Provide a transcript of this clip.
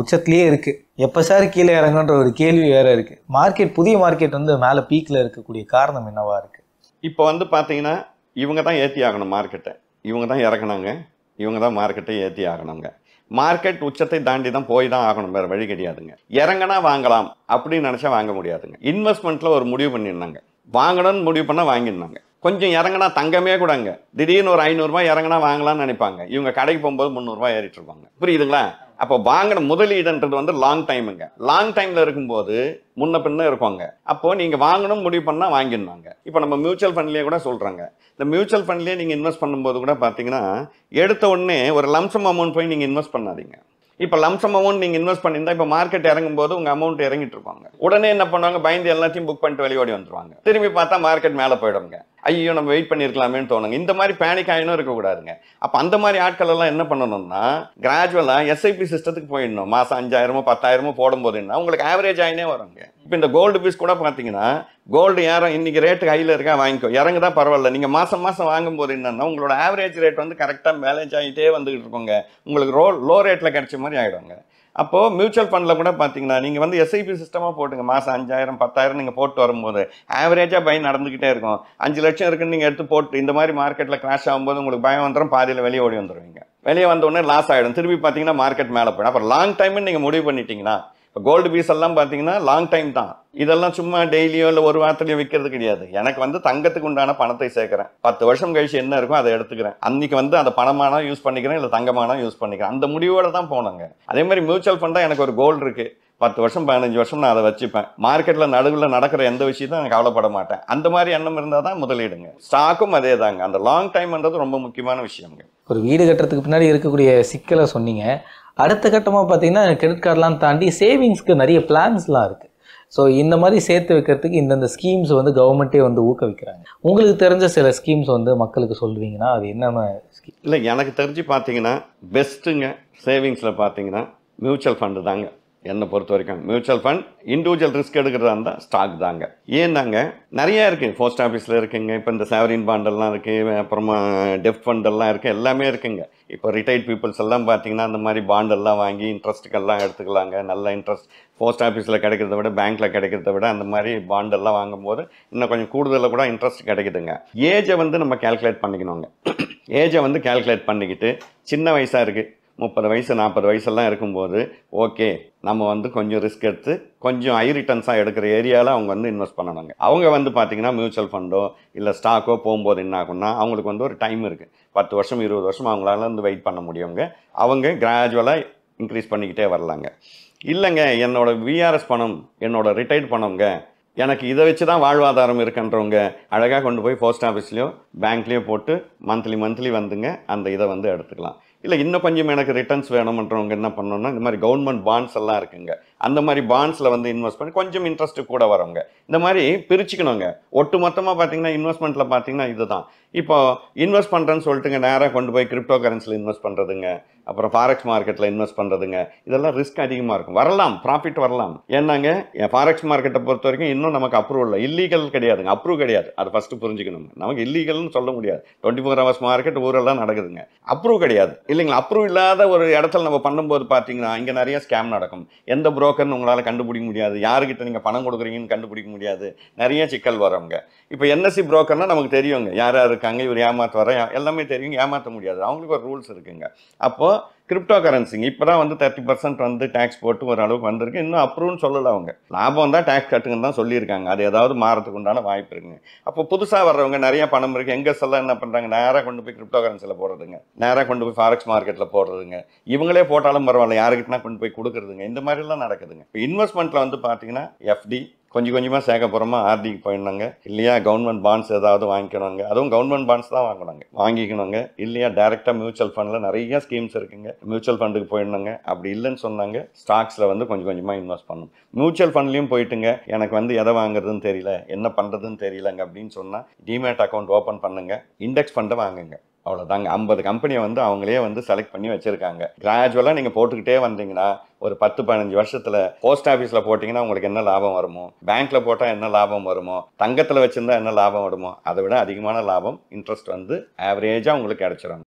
உச்சத்துலேயே இருக்குது எப்போ சார் கீழே இறங்குன்ற ஒரு கேள்வி வேறு இருக்குது மார்க்கெட் புதிய மார்க்கெட் வந்து மேலே பீக்கில் இருக்கக்கூடிய காரணம் என்னவா இருக்குது இப்போ வந்து பார்த்தீங்கன்னா இவங்க தான் ஏற்றி ஆகணும் மார்க்கெட்டை இவங்க தான் இறக்குனாங்க இவங்க தான் மார்க்கெட்டை ஏற்றி ஆகணுங்க மார்க்கெட் உச்சத்தை தாண்டி தான் போய் தான் ஆகணும் வேறு வழி கிடையாதுங்க இறங்கினா வாங்கலாம் அப்படின்னு நினச்சா வாங்க முடியாதுங்க இன்வெஸ்ட்மெண்ட்டில் ஒரு முடிவு பண்ணியிருந்தாங்க வாங்கணும்னு முடிவு பண்ணால் வாங்கியிருந்தாங்க கொஞ்சம் இறங்கினா தங்கமே கூடங்க திடீர்னு ஒரு ஐநூறுரூவா இறங்கினா வாங்கலாம்னு நினைப்பாங்க இவங்க கடைக்கு போகும்போது முந்நூறுரூவா ஏறிட்டு இருப்பாங்க புரியுதுங்களா அப்போ வாங்கின முதலீடுன்றது வந்து லாங் டைமுங்க லாங் டைமில் இருக்கும்போது முன்ன பின்ன இருப்பாங்க அப்போது நீங்கள் வாங்கணும் முடிவு பண்ணால் வாங்கிடுவாங்க இப்போ நம்ம மியூச்சுவல் ஃபண்ட்லேயே கூட சொல்கிறாங்க இந்த மியூச்சுவல் ஃபண்ட்லேயே நீங்கள் இன்வெஸ்ட் பண்ணும்போது கூட பார்த்தீங்கன்னா எடுத்த உடனே ஒரு லம்சம் அமௌண்ட் போய் நீங்கள் இன்வெஸ்ட் பண்ணாதீங்க இப்போ லம்சம் அமௌண்ட் நீங்கள் இன்வெஸ்ட் பண்ணியிருந்தா இப்போ மார்க்கெட் இறங்கும் போது உங்கள் அமௌண்ட் இறங்கிட்டு இருப்பாங்க உடனே என்ன பண்ணுவாங்க பயந்து எல்லாத்தையும் புக் பண்ணிட்டு வெளியோடி வந்துருவாங்க திரும்பி பார்த்தா மார்க்கெட் மேலே போயிடுங்க ஐயோ நம்ம வெயிட் பண்ணியிருக்கலாமேனு தோணுங்க இந்த மாதிரி பேனிக் ஆயினும் இருக்கக்கூடாதுங்க அப்போ அந்த மாதிரி ஆட்கள் எல்லாம் என்ன பண்ணணும்னா கிராஜுவலாக எஸ்ஐபி சிஸ்டத்துக்கு போயிடணும் மாதம் அஞ்சாயிரமோ பத்தாயிரமோ போடும்போது என்ன உங்களுக்கு ஆவரேஜ் ஆகினே வருங்க இப்போ இந்த கோல்டு பீஸ் கூட பார்த்தீங்கன்னா கோல்டு யாரும் இன்னைக்கு ரேட்டு ஹையில் இருக்கா வாங்கிக்கோ இறங்குதான் பரவாயில்ல நீங்கள் மாதம் மாதம் வாங்கும்போது என்னன்னா உங்களோட ஆவரேஜ் ரேட் வந்து கரெக்டாக மேலேஜ் ஆகிட்டே வந்துகிட்டு இருக்கோங்க உங்களுக்கு ரோ லோ ரேட்டில் கிடைச்ச மாதிரி ஆகிடுங்க அப்போது மியூச்சுவல் ஃபண்டில் கூட பார்த்தீங்கன்னா நீங்கள் வந்து எஸ்ஐபி சிஸ்டமாக போட்டுங்க மாதம் அஞ்சாயிரம் பத்தாயிரம் நீங்கள் போட்டு வரும்போது ஆவரேஜாக பயம் நடந்துக்கிட்டே இருக்கும் அஞ்சு லட்சம் இருக்குன்னு நீங்கள் எடுத்து போட்டு இந்த மாதிரி மார்க்கெட்டில் கிராஷ் ஆகும்போது உங்களுக்கு பயம் வந்துடும் பாதியில் வெளியே ஓடி வந்துடுவீங்க வெளியே உடனே லாஸ் ஆகிடும் திரும்பி பார்த்தீங்கன்னா மார்க்கெட் மேலே போயிடும் அப்புறம் லாங் டைம்னு நீங்கள் முடிவு பண்ணிட்டீங்கன்னா கோல்டு பீஸ் எல்லாம் பார்த்தீங்கன்னா லாங் டைம் தான் இதெல்லாம் சும்மா டெய்லியோ இல்லை ஒரு வாரத்துலையும் விற்கிறது கிடையாது எனக்கு வந்து தங்கத்துக்கு உண்டான பணத்தை சேர்க்குறேன் பத்து வருஷம் கழிச்சு என்ன இருக்கும் அதை எடுத்துக்கிறேன் அன்றைக்கி வந்து அந்த பணமானா யூஸ் பண்ணிக்கிறேன் இல்லை தங்கமானா யூஸ் பண்ணிக்கிறேன் அந்த முடிவோடு தான் போனாங்க அதே மாதிரி மியூச்சுவல் ஃபண்டாக எனக்கு ஒரு கோல்டு இருக்குது பத்து வருஷம் பதினஞ்சு வருஷம் நான் அதை வச்சுப்பேன் மார்க்கெட்டில் நடுவில் நடக்கிற எந்த விஷயத்தையும் நான் கவலைப்பட மாட்டேன் அந்த மாதிரி எண்ணம் இருந்தால் தான் முதலீடுங்க ஸ்டாக்கும் அதே தாங்க அந்த லாங் டைம்ன்றது ரொம்ப முக்கியமான விஷயங்க ஒரு வீடு கட்டுறதுக்கு பின்னாடி இருக்கக்கூடிய சிக்கலை சொன்னீங்க அடுத்த கட்டமாக பார்த்தீங்கன்னா கிரெடிட் கார்டெலாம் தாண்டி சேவிங்ஸ்க்கு நிறைய பிளான்ஸ்லாம் இருக்குது ஸோ இந்த மாதிரி சேர்த்து வைக்கிறதுக்கு இந்தந்த ஸ்கீம்ஸ் வந்து கவர்மெண்ட்டே வந்து ஊக்குவிக்கிறாங்க உங்களுக்கு தெரிஞ்ச சில ஸ்கீம்ஸ் வந்து மக்களுக்கு சொல்லுவீங்கன்னா அது என்னென்ன ஸ்கீம் இல்லை எனக்கு தெரிஞ்சு பார்த்தீங்கன்னா பெஸ்ட்டுங்க சேவிங்ஸில் பார்த்தீங்கன்னா மியூச்சுவல் ஃபண்டு தாங்க என்னை பொறுத்த வரைக்கும் மியூச்சுவல் ஃபண்ட் இண்டிவிஜுவல் ரிஸ்க் எடுக்கிறதா இருந்தால் ஸ்டாக் தாங்க ஏன்னாங்க நிறைய இருக்குது போஸ்ட் ஆஃபீஸில் இருக்குங்க இப்போ இந்த சேவரின் பாண்டெல்லாம் இருக்குது அப்புறமா டெஃப்ட் ஃபண்டெல்லாம் இருக்குது எல்லாமே இருக்குங்க இப்போ ரிட்டையர்ட் பீப்புள்ஸ் எல்லாம் பார்த்தீங்கன்னா அந்த மாதிரி பாண்டெல்லாம் வாங்கி இன்ட்ரெஸ்ட்டுக்கெல்லாம் எடுத்துக்கலாங்க நல்ல இன்ட்ரெஸ்ட் போஸ்ட் ஆஃபீஸில் கிடைக்கிறத விட பேங்க்கில் கிடைக்கிறத விட அந்த மாதிரி பாண்டெல்லாம் வாங்கும்போது இன்னும் கொஞ்சம் கூடுதலில் கூட இன்ட்ரெஸ்ட் கிடைக்குதுங்க ஏஜை வந்து நம்ம கேல்குலேட் பண்ணிக்கணுங்க ஏஜை வந்து கேல்குலேட் பண்ணிக்கிட்டு சின்ன வயசாக இருக்குது முப்பது வயசு நாற்பது வயசெல்லாம் இருக்கும்போது ஓகே நம்ம வந்து கொஞ்சம் ரிஸ்க் எடுத்து கொஞ்சம் ஹை ரிட்டர்ன்ஸாக எடுக்கிற ஏரியாவில் அவங்க வந்து இன்வெஸ்ட் பண்ணணுங்க அவங்க வந்து பார்த்திங்கன்னா மியூச்சுவல் ஃபண்டோ இல்லை ஸ்டாக்கோ போகும்போது என்ன ஆகும்னா அவங்களுக்கு வந்து ஒரு டைம் இருக்குது பத்து வருஷம் இருபது வருஷம் அவங்களால வந்து வெயிட் பண்ண முடியுங்க அவங்க கிராஜுவலாக இன்க்ரீஸ் பண்ணிக்கிட்டே வரலாங்க இல்லைங்க என்னோடய விஆர்எஸ் பணம் என்னோடய ரிட்டையர்ட் பணங்க எனக்கு இதை வச்சு தான் வாழ்வாதாரம் இருக்குன்றவங்க அழகாக கொண்டு போய் போஸ்ட் ஆஃபீஸ்லேயோ பேங்க்லேயோ போட்டு மந்த்லி மந்த்லி வந்துங்க அந்த இதை வந்து எடுத்துக்கலாம் இல்லை இன்னும் கொஞ்சம் எனக்கு ரிட்டர்ன்ஸ் வேணும்ன்றவங்க என்ன பண்ணணும்னா இந்த மாதிரி கவர்மெண்ட் பாண்ட்ஸ் எல்லாம் இருக்குங்க அந்த மாதிரி பாண்ட்ஸில் வந்து இன்வெஸ்ட் பண்ணி கொஞ்சம் இன்ட்ரெஸ்ட் கூட வரவங்க இந்த மாதிரி பிரிச்சுக்கணுங்க ஒட்டு மொத்தமாக பார்த்தீங்கன்னா இன்வெஸ்ட்மெண்ட்டில் பார்த்தீங்கன்னா இதுதான் இப்போ இன்வெஸ்ட் பண்ணுறேன்னு சொல்லிட்டுங்க நேராக கொண்டு போய் கிரிப்டோ கரன்சியில் இன்வெஸ்ட் பண்ணுறதுங்க அப்புறம் ஃபாரெக்ஸ் மார்க்கெட்டில் இன்வெஸ்ட் பண்ணுறதுங்க இதெல்லாம் ரிஸ்க் அதிகமாக இருக்கும் வரலாம் ப்ராஃபிட் வரலாம் ஏன்னாங்க ஃபாரெக்ஸ் மார்க்கெட்டை பொறுத்த வரைக்கும் இன்னும் நமக்கு அப்ரூவ் இல்லை இல்லீகல் கிடையாதுங்க அப்ரூவ் கிடையாது அதை ஃபஸ்ட்டு புரிஞ்சுக்கணுங்க நமக்கு இல்லீகல்னு சொல்ல முடியாது டுவெண்ட்டி ஃபோர் ஹவர்ஸ் மார்க்கெட் ஊரெல்லாம் நடக்குதுங்க அப்ரூவ் கிடையாது இல்லைங்களா அப்ரூவ் இல்லாத ஒரு இடத்துல நம்ம பண்ணும்போது பார்த்தீங்கன்னா இங்கே நிறைய ஸ்கேம் நடக்கும் எந்த புரோக்கர்னு உங்களால் கண்டுபிடிக்க முடியாது யாருக்கிட்ட நீங்கள் பணம் கொடுக்குறீங்கன்னு கண்டுபிடிக்க முடியாது நிறைய சிக்கல் வரவங்க இப்போ என்எஸ்சி புரோக்கர்னால் நமக்கு தெரியுங்க யார் யார் இருக்காங்க இவர் ஏமாற்ற வர எல்லாமே தெரியும் ஏமாற்ற முடியாது அவங்களுக்கு ஒரு ரூல்ஸ் இருக்குங்க அப்போது கிரிப்டோ கரன்சிங்க இப்போ தான் வந்து தேர்ட்டி பர்சன்ட் வந்து டேக்ஸ் போட்டு ஓரளவுக்கு வந்திருக்கு இன்னும் அப்ரூவ்னு சொல்லலை அவங்க லாபம் தான் டேக்ஸ் கட்டுங்கன்னு தான் சொல்லியிருக்காங்க அது ஏதாவது மாறதுக்கு உண்டான வாய்ப்பு இருக்குங்க அப்போ புதுசாக வர்றவங்க நிறைய பணம் இருக்குது எங்கே எல்லாம் என்ன பண்ணுறாங்க நேராக கொண்டு போய் கிரிப்டோ கரன்சியில் போடுறதுங்க நேராக கொண்டு போய் ஃபாரெக்ஸ் மார்க்கெட்டில் போடுறதுங்க இவங்களே போட்டாலும் பரவாயில்ல யாருக்கிட்டனா கொண்டு போய் கொடுக்குறதுங்க இந்த மாதிரிலாம் நடக்குதுங்க இப்போ இன்வெஸ்ட்மெண்ட்டில் வந்து பார்த்தீங்கன்னா எஃப்டி கொஞ்சம் கொஞ்சமாக சேகப்புறமா ஆர்டிக்கு போயிடணுங்க இல்லையா கவர்மெண்ட் பாண்ட்ஸ் ஏதாவது வாங்கிக்கணுங்க அதுவும் கவர்மெண்ட் பாண்ட்ஸ் தான் வாங்கணுங்க வாங்கிக்கணுங்க இல்லையா டேரெக்டாக மியூச்சுவல் ஃபண்டில் நிறைய ஸ்கீம்ஸ் இருக்குங்க மியூச்சுவல் ஃபண்டுக்கு போயிடணுங்க அப்படி இல்லைன்னு சொன்னாங்க ஸ்டாக்ஸில் வந்து கொஞ்சம் கொஞ்சமாக இன்வெஸ்ட் பண்ணணும் மியூச்சுவல் ஃபண்ட்லேயும் போயிட்டுங்க எனக்கு வந்து எதை வாங்குறதுன்னு தெரியல என்ன பண்ணுறதுன்னு தெரியலங்க அப்படின்னு சொன்னால் டிமேட் அக்கௌண்ட் ஓப்பன் பண்ணுங்கள் இண்டெக்ஸ் ஃபண்டை வாங்குங்க அவ்வளோதாங்க ஐம்பது கம்பெனியை வந்து அவங்களே வந்து செலக்ட் பண்ணி வச்சுருக்காங்க கிராஜுவலாக நீங்கள் போட்டுக்கிட்டே வந்தீங்கன்னா ஒரு பத்து பதினஞ்சு வருஷத்தில் போஸ்ட் ஆஃபீஸில் போட்டிங்கன்னா உங்களுக்கு என்ன லாபம் வருமோ பேங்க்கில் போட்டால் என்ன லாபம் வருமோ தங்கத்தில் வச்சுருந்தா என்ன லாபம் வருமோ அதை விட அதிகமான லாபம் இன்ட்ரெஸ்ட் வந்து ஆவரேஜாக உங்களுக்கு கிடச்சிரும்